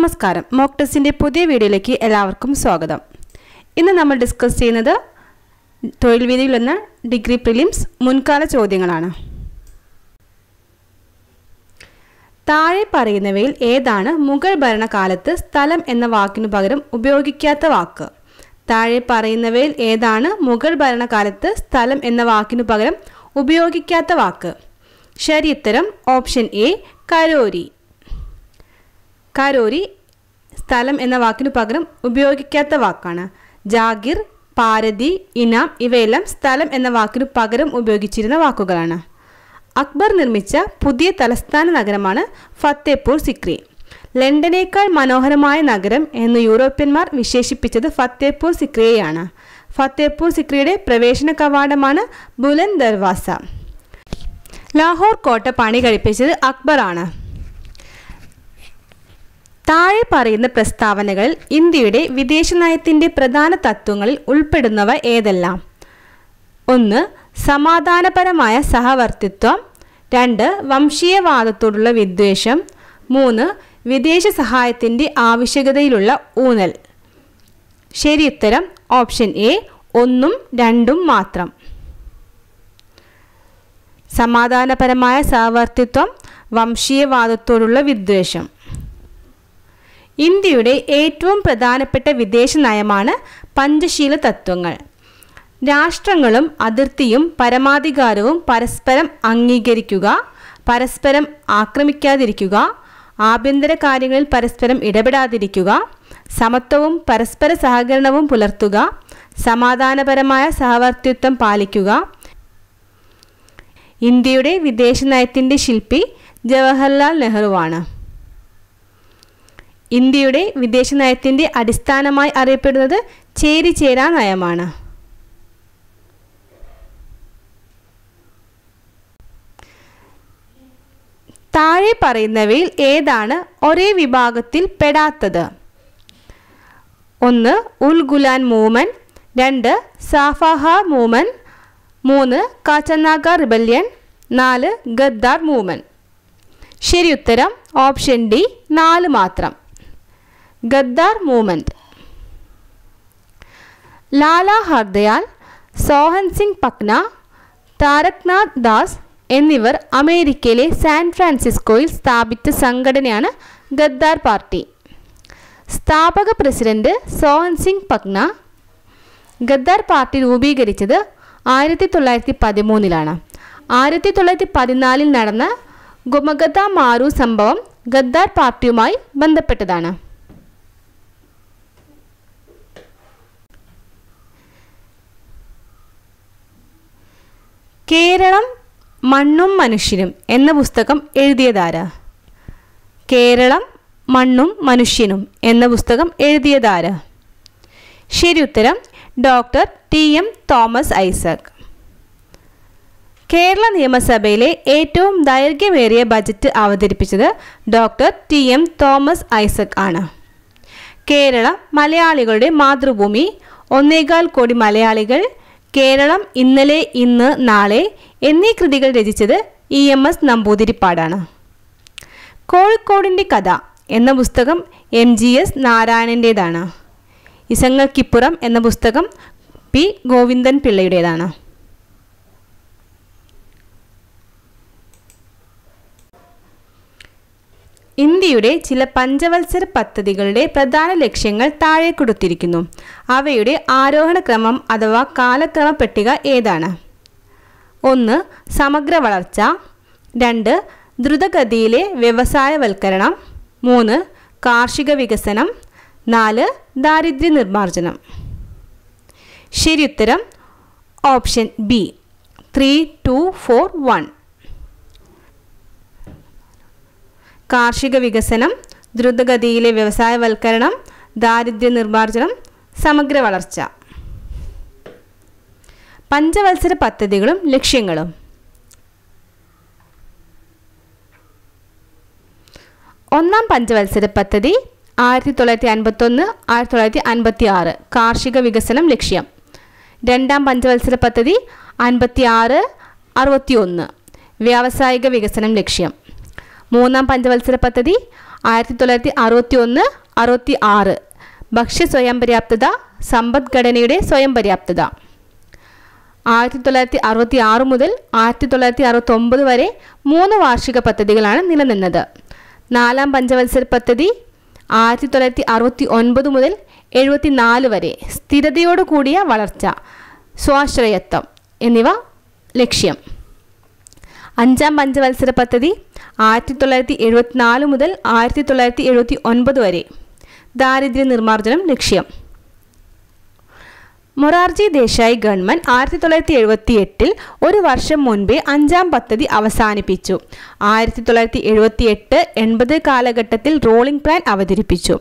നമസ്കാരം മോക്ക് ടെസ്റ്റിൻ്റെ പുതിയ വീഡിയോയിലേക്ക് എല്ലാവർക്കും സ്വാഗതം ഇന്ന് നമ്മൾ ഡിസ്കസ് ചെയ്യുന്നത് തൊഴിൽ വിധിയിൽ ഡിഗ്രി പ്രിലിംസ് മുൻകാല ചോദ്യങ്ങളാണ് താഴെ പറയുന്നവയിൽ ഏതാണ് മുഗൾ ഭരണകാലത്ത് സ്ഥലം എന്ന വാക്കിനു പകരം ഉപയോഗിക്കാത്ത വാക്ക് താഴെ പറയുന്നവയിൽ ഏതാണ് മുഗൾ ഭരണകാലത്ത് സ്ഥലം എന്ന വാക്കിനു പകരം ഉപയോഗിക്കാത്ത വാക്ക് ശരി ഉത്തരം ഓപ്ഷൻ എ കരോരി കരോരി സ്ഥലം എന്ന വാക്കിനു പകരം ഉപയോഗിക്കാത്ത വാക്കാണ് ജാഗിർ പാരതി ഇനാം ഇവയെല്ലാം സ്ഥലം എന്ന വാക്കിനു പകരം ഉപയോഗിച്ചിരുന്ന വാക്കുകളാണ് അക്ബർ നിർമ്മിച്ച പുതിയ തലസ്ഥാന നഗരമാണ് ഫത്തേപൂർ സിക്രി ലണ്ടനേക്കാൾ മനോഹരമായ നഗരം എന്ന് യൂറോപ്യന്മാർ വിശേഷിപ്പിച്ചത് ഫത്തേപൂർ സിക്രിയെയാണ് ഫത്തേപൂർ സിക്രിയുടെ പ്രവേശന കവാടമാണ് ബുലൻ ദർവാസ ലാഹോർ കോട്ട പണി കഴിപ്പിച്ചത് അക്ബറാണ് താഴെ പറയുന്ന പ്രസ്താവനകളിൽ ഇന്ത്യയുടെ വിദേശനയത്തിൻ്റെ പ്രധാന തത്വങ്ങളിൽ ഉൾപ്പെടുന്നവ ഏതെല്ലാം ഒന്ന് സമാധാനപരമായ സഹവർത്തിത്വം രണ്ട് വംശീയവാദത്തോടുള്ള വിദ്വേഷം മൂന്ന് വിദേശ സഹായത്തിൻ്റെ ആവശ്യകതയിലുള്ള ഊന്നൽ ശരി ഉത്തരം ഓപ്ഷൻ എ ഒന്നും രണ്ടും മാത്രം സമാധാനപരമായ സഹവർത്തിത്വം വംശീയവാദത്തോടുള്ള വിദ്വേഷം ഇന്ത്യയുടെ ഏറ്റവും പ്രധാനപ്പെട്ട വിദേശ നയമാണ് പഞ്ചശീല തത്വങ്ങൾ രാഷ്ട്രങ്ങളും അതിർത്തിയും പരമാധികാരവും പരസ്പരം അംഗീകരിക്കുക പരസ്പരം ആക്രമിക്കാതിരിക്കുക ആഭ്യന്തര കാര്യങ്ങളിൽ പരസ്പരം ഇടപെടാതിരിക്കുക സമത്വവും പരസ്പര സഹകരണവും പുലർത്തുക സമാധാനപരമായ സഹവർത്തിത്വം പാലിക്കുക ഇന്ത്യയുടെ വിദേശ നയത്തിൻ്റെ ശില്പി ജവഹർലാൽ നെഹ്റുവാണ് ഇന്ത്യയുടെ നയത്തിൻ്റെ അടിസ്ഥാനമായി അറിയപ്പെടുന്നത് ചേരിചേരാ നയമാണ് താഴെ പറയുന്നവയിൽ ഏതാണ് ഒരേ വിഭാഗത്തിൽ പെടാത്തത് ഒന്ന് ഉൽ ഗുലാൻ മൂവ്മെൻറ്റ് രണ്ട് സാഫാഹ മൂമൻ മൂന്ന് കാച്ചനാഗ റിബല്യൻ നാല് ഗദ്ദാർ മൂമൻ ശരി ഉത്തരം ഓപ്ഷൻ ഡി നാല് മാത്രം ഗദ്ദാർ മൂമെന്റ് ലാല ഹർദയാൽ സോഹൻ സിംഗ് പക്ന താരക്നാഥ് ദാസ് എന്നിവർ അമേരിക്കയിലെ സാൻ ഫ്രാൻസിസ്കോയിൽ സ്ഥാപിച്ച സംഘടനയാണ് ഗദ്ദാർ പാർട്ടി സ്ഥാപക പ്രസിഡന്റ് സോഹൻ സിംഗ് പക്ന ഗദ്ദാർ പാർട്ടി രൂപീകരിച്ചത് ആയിരത്തി തൊള്ളായിരത്തി പതിമൂന്നിലാണ് ആയിരത്തി തൊള്ളായിരത്തി പതിനാലിൽ നടന്ന ഗുമഗത മാരു സംഭവം ഗദ്ദാർ പാർട്ടിയുമായി ബന്ധപ്പെട്ടതാണ് കേരളം മണ്ണും മനുഷ്യനും എന്ന പുസ്തകം എഴുതിയതാരാ കേരളം മണ്ണും മനുഷ്യനും എന്ന പുസ്തകം എഴുതിയതാരാ ശരി ഉത്തരം doctor T M Thomas Isaac Kerala നിയമസഭയിലെ ഏറ്റവും ദൈർഘ്യമേറിയ ബജറ്റ് അവതരിപ്പിച്ചത് doctor T M Thomas Isaac ആണ് കേരളം മലയാളികളുടെ മാതൃഭൂമി ഒന്നേകാൽ കോടി മലയാളികൾ കേരളം ഇന്നലെ ഇന്ന് നാളെ എന്നീ കൃതികൾ രചിച്ചത് ഇ എം എസ് നമ്പൂതിരിപ്പാടാണ് കോഴിക്കോടിൻ്റെ കഥ എന്ന പുസ്തകം എം ജി എസ് നാരായണൻ്റേതാണ് ഇസങ്ങൾക്കിപ്പുറം എന്ന പുസ്തകം പി ഗോവിന്ദൻ പിള്ളയുടേതാണ് ഇന്ത്യയുടെ ചില പഞ്ചവത്സര പദ്ധതികളുടെ പ്രധാന ലക്ഷ്യങ്ങൾ താഴെ കൊടുത്തിരിക്കുന്നു അവയുടെ ആരോഹണ ക്രമം അഥവാ കാലക്രമ പട്ടിക ഏതാണ് ഒന്ന് സമഗ്ര വളർച്ച രണ്ട് ദ്രുതഗതിയിലെ വ്യവസായവൽക്കരണം മൂന്ന് കാർഷിക വികസനം നാല് ദാരിദ്ര്യ നിർമ്മാർജ്ജനം ശരിയുത്തരം option B three two four one കാർഷിക വികസനം ദ്രുതഗതിയിലെ വ്യവസായവൽക്കരണം ദാരിദ്ര്യ നിർമ്മാർജ്ജനം സമഗ്ര വളർച്ച പഞ്ചവത്സര പദ്ധതികളും ലക്ഷ്യങ്ങളും ഒന്നാം പഞ്ചവത്സര പദ്ധതി ആയിരത്തി തൊള്ളായിരത്തി ഒന്ന് ആയിരത്തി തൊള്ളായിരത്തി അൻപത്തി ആറ് കാർഷിക വികസനം ലക്ഷ്യം രണ്ടാം പഞ്ചവത്സര പദ്ധതി അൻപത്തി ആറ് അറുപത്തി ഒന്ന് വ്യാവസായിക വികസനം ലക്ഷ്യം മൂന്നാം പഞ്ചവത്സര പദ്ധതി ആയിരത്തി തൊള്ളായിരത്തി അറുപത്തി ഒന്ന് അറുപത്തി ആറ് ഭക്ഷ്യ സ്വയം പര്യാപ്തത സമ്പദ്ഘടനയുടെ സ്വയം പര്യാപ്തത ആയിരത്തി തൊള്ളായിരത്തി അറുപത്തി ആറ് മുതൽ ആയിരത്തി തൊള്ളായിരത്തി അറുപത്തി ഒമ്പത് വരെ മൂന്ന് വാർഷിക പദ്ധതികളാണ് നിലനിന്നത് നാലാം പഞ്ചവത്സര പദ്ധതി ആയിരത്തി തൊള്ളായിരത്തി അറുപത്തി ഒൻപത് മുതൽ എഴുപത്തി നാല് വരെ സ്ഥിരതയോടുകൂടിയ വളർച്ച സ്വാശ്രയത്വം എന്നിവ ലക്ഷ്യം അഞ്ചാം പഞ്ചവത്സര പദ്ധതി ആയിരത്തി തൊള്ളായിരത്തി എഴുപത്തിനാല് മുതൽ ആയിരത്തി തൊള്ളായിരത്തി എഴുപത്തി ഒൻപത് വരെ ദാരിദ്ര്യ നിർമ്മാർജ്ജനം ലക്ഷ്യം മൊറാർജി ദേശായി ഗവൺമെന്റ് ആയിരത്തി തൊള്ളായിരത്തി എഴുപത്തി എട്ടിൽ ഒരു വർഷം മുൻപേ അഞ്ചാം പദ്ധതി അവസാനിപ്പിച്ചു ആയിരത്തി തൊള്ളായിരത്തി എഴുപത്തി എട്ട് എൺപത് കാലഘട്ടത്തിൽ റോളിംഗ് പ്ലാൻ അവതരിപ്പിച്ചു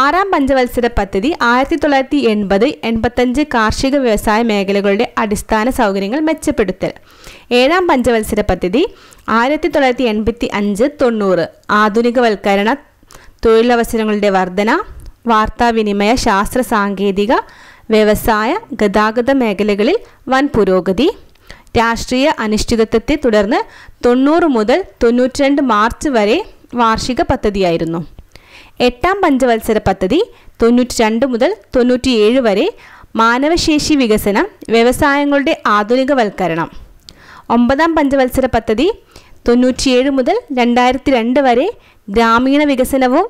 ആറാം പഞ്ചവത്സര പദ്ധതി ആയിരത്തി തൊള്ളായിരത്തി എൺപത് എൺപത്തഞ്ച് കാർഷിക വ്യവസായ മേഖലകളുടെ അടിസ്ഥാന സൗകര്യങ്ങൾ മെച്ചപ്പെടുത്തൽ ഏഴാം പഞ്ചവത്സര പദ്ധതി ആയിരത്തി തൊള്ളായിരത്തി എൺപത്തി അഞ്ച് തൊണ്ണൂറ് ആധുനികവൽക്കരണ തൊഴിലവസരങ്ങളുടെ വർധന വാർത്താവിനിമയ ശാസ്ത്ര സാങ്കേതിക വ്യവസായ ഗതാഗത മേഖലകളിൽ വൻ പുരോഗതി രാഷ്ട്രീയ അനിശ്ചിതത്വത്തെ തുടർന്ന് തൊണ്ണൂറ് മുതൽ തൊണ്ണൂറ്റിരണ്ട് മാർച്ച് വരെ വാർഷിക പദ്ധതിയായിരുന്നു എട്ടാം പഞ്ചവത്സര പദ്ധതി രണ്ട് മുതൽ തൊണ്ണൂറ്റിയേഴ് വരെ മാനവശേഷി വികസനം വ്യവസായങ്ങളുടെ ആധുനികവൽക്കരണം ഒമ്പതാം പഞ്ചവത്സര പദ്ധതി തൊണ്ണൂറ്റിയേഴ് മുതൽ രണ്ടായിരത്തി രണ്ട് വരെ ഗ്രാമീണ വികസനവും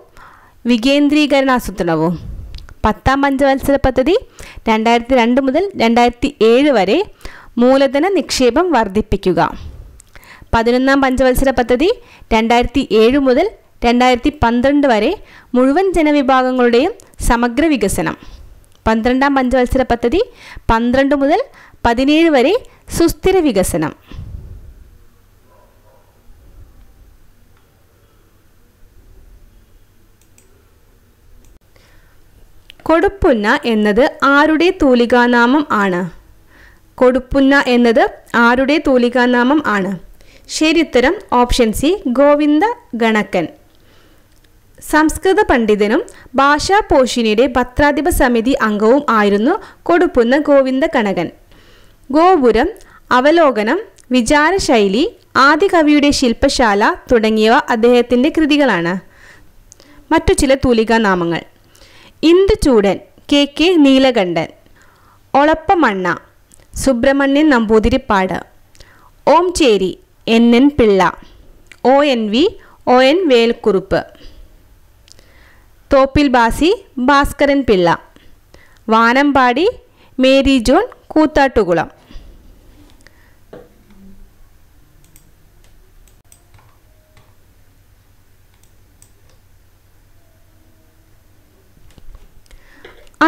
വികേന്ദ്രീകരണാസൂത്രണവും പത്താം പഞ്ചവത്സര പദ്ധതി രണ്ടായിരത്തി രണ്ട് മുതൽ രണ്ടായിരത്തി ഏഴ് വരെ മൂലധന നിക്ഷേപം വർദ്ധിപ്പിക്കുക പതിനൊന്നാം പഞ്ചവത്സര പദ്ധതി രണ്ടായിരത്തി ഏഴ് മുതൽ രണ്ടായിരത്തി പന്ത്രണ്ട് വരെ മുഴുവൻ ജനവിഭാഗങ്ങളുടെയും സമഗ്ര വികസനം പന്ത്രണ്ടാം പഞ്ചവത്സര പദ്ധതി പന്ത്രണ്ട് മുതൽ പതിനേഴ് വരെ സുസ്ഥിര വികസനം കൊടുപ്പുന്ന എന്നത് ആരുടെ തൂലികാനാമം ആണ് കൊടുപ്പുന്ന എന്നത് ആരുടെ തൂലികാനാമം ആണ് ശരിത്തരം ഓപ്ഷൻ സി ഗോവിന്ദ ഗണക്കൻ സംസ്കൃത പണ്ഡിതനും ഭാഷാ പോഷിനിയുടെ പത്രാധിപ സമിതി അംഗവും ആയിരുന്നു കൊടുപ്പുന്ന ഗോവിന്ദ കണകൻ ഗോപുരം അവലോകനം വിചാരശൈലി കവിയുടെ ശില്പശാല തുടങ്ങിയവ അദ്ദേഹത്തിൻ്റെ കൃതികളാണ് മറ്റു ചില തൂലികാനാമങ്ങൾ Induchoodan K K Neelakantan Olappamanna Subrahmanian Namboothiripad Omchery N N Pillai O N V O N Velkurup Thoppil Basi Bhaskaran Pillai Vanambadi Mary John Koothattukulam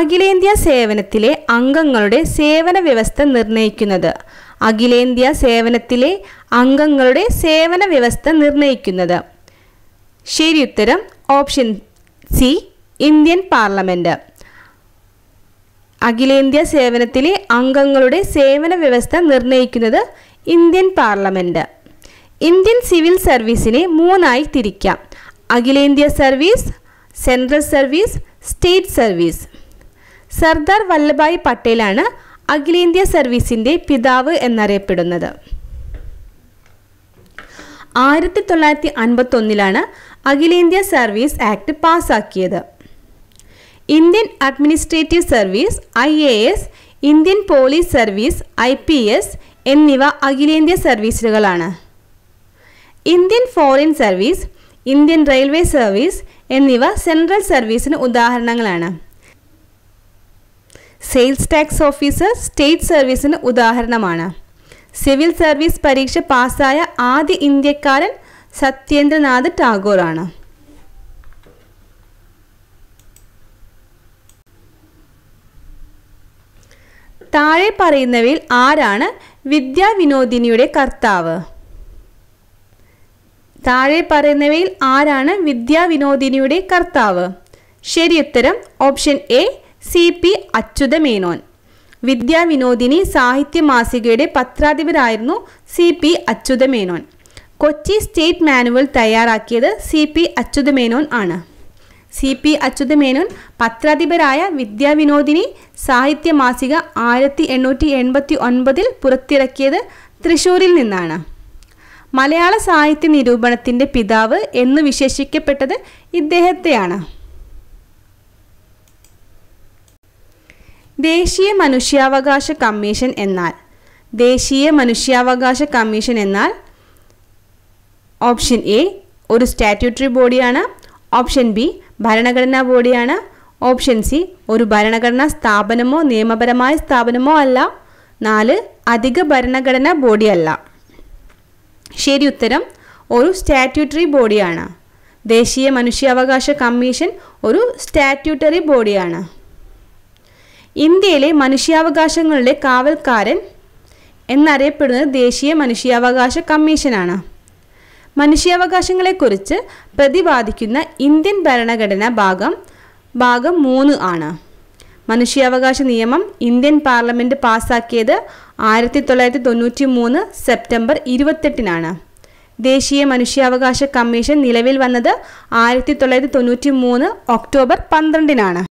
അഖിലേന്ത്യാ സേവനത്തിലെ അംഗങ്ങളുടെ സേവന വ്യവസ്ഥ നിർണ്ണയിക്കുന്നത് അഖിലേന്ത്യാ സേവനത്തിലെ അംഗങ്ങളുടെ സേവന വ്യവസ്ഥ നിർണ്ണയിക്കുന്നത് ശരിയുത്തരം ഓപ്ഷൻ സി ഇന്ത്യൻ പാർലമെൻറ്റ് അഖിലേന്ത്യാ സേവനത്തിലെ അംഗങ്ങളുടെ സേവന വ്യവസ്ഥ നിർണ്ണയിക്കുന്നത് ഇന്ത്യൻ പാർലമെൻറ്റ് ഇന്ത്യൻ സിവിൽ സർവീസിനെ മൂന്നായി തിരിക്കാം അഖിലേന്ത്യാ service central service state service Sardar Vallabhbhai പട്ടേലാണ് അഖിലേന്ത്യാ സർവീസിൻ്റെ പിതാവ് എന്നറിയപ്പെടുന്നത് ആയിരത്തി തൊള്ളായിരത്തി ഒന്നിലാണ് അഖിലേന്ത്യാ സർവീസ് ആക്ട് പാസാക്കിയത് Indian administrative service I A S Indian police service I P S എന്നിവ അഖിലേന്ത്യാ സർവീസുകളാണ് Indian foreign service Indian railway service എന്നിവ സെൻട്രൽ സർവീസിന് ഉദാഹരണങ്ങളാണ് സെയിൽസ് ടാക്സ് ഓഫീസർ സ്റ്റേറ്റ് സർവീസിന് ഉദാഹരണമാണ് സിവിൽ സർവീസ് പരീക്ഷ പാസ്സായ ആദ്യ ഇന്ത്യക്കാരൻ സത്യേന്ദ്രനാഥ് ടാഗോറാണ് താഴെ പറയുന്നവയിൽ ആരാണ് വിദ്യാവിനോദിനിയുടെ കർത്താവ് താഴെ പറയുന്നവയിൽ ആരാണ് വിദ്യാവിനോദിനിയുടെ കർത്താവ് ശരിയുത്തരം option A C P Vidya Vidyavinodini സാഹിത്യ മാസികയുടെ പത്രാധിപരായിരുന്നു C P Menon Kochi state manual തയ്യാറാക്കിയത് സി പി മേനോൻ ആണ് സി പി മേനോൻ പത്രാധിപരായ വിദ്യാവിനോദിനി സാഹിത്യ മാസിക ആയിരത്തി എണ്ണൂറ്റി എൺപത്തി ഒൻപതിൽ പുറത്തിറക്കിയത് തൃശൂരിൽ നിന്നാണ് മലയാള സാഹിത്യ നിരൂപണത്തിൻ്റെ പിതാവ് എന്ന് വിശേഷിക്കപ്പെട്ടത് ഇദ്ദേഹത്തെയാണ് ദേശീയ മനുഷ്യാവകാശ കമ്മീഷൻ എന്നാൽ ദേശീയ മനുഷ്യാവകാശ കമ്മീഷൻ എന്നാൽ ഓപ്ഷൻ എ ഒരു സ്റ്റാറ്റ്യൂട്ടറി ബോഡിയാണ് ഓപ്ഷൻ ബി ഭരണഘടനാ ബോഡിയാണ് ഓപ്ഷൻ സി ഒരു ഭരണഘടനാ സ്ഥാപനമോ നിയമപരമായ സ്ഥാപനമോ അല്ല നാല് അധിക ഭരണഘടനാ ബോഡിയല്ല ശരി ഉത്തരം ഒരു സ്റ്റാറ്റ്യൂട്ടറി ബോഡിയാണ് ദേശീയ മനുഷ്യാവകാശ കമ്മീഷൻ ഒരു സ്റ്റാറ്റ്യൂട്ടറി ബോഡിയാണ് ഇന്ത്യയിലെ മനുഷ്യാവകാശങ്ങളുടെ കാവൽക്കാരൻ എന്നറിയപ്പെടുന്നത് ദേശീയ മനുഷ്യാവകാശ കമ്മീഷനാണ് മനുഷ്യാവകാശങ്ങളെക്കുറിച്ച് പ്രതിപാദിക്കുന്ന ഇന്ത്യൻ ഭരണഘടന ഭാഗം ഭാഗം മൂന്ന് ആണ് മനുഷ്യാവകാശ നിയമം ഇന്ത്യൻ പാർലമെൻറ്റ് പാസ്സാക്കിയത് ആയിരത്തി തൊള്ളായിരത്തി തൊണ്ണൂറ്റി മൂന്ന് സെപ്റ്റംബർ ഇരുപത്തെട്ടിനാണ് ദേശീയ മനുഷ്യാവകാശ കമ്മീഷൻ നിലവിൽ വന്നത് ആയിരത്തി തൊള്ളായിരത്തി തൊണ്ണൂറ്റി മൂന്ന് ഒക്ടോബർ പന്ത്രണ്ടിനാണ്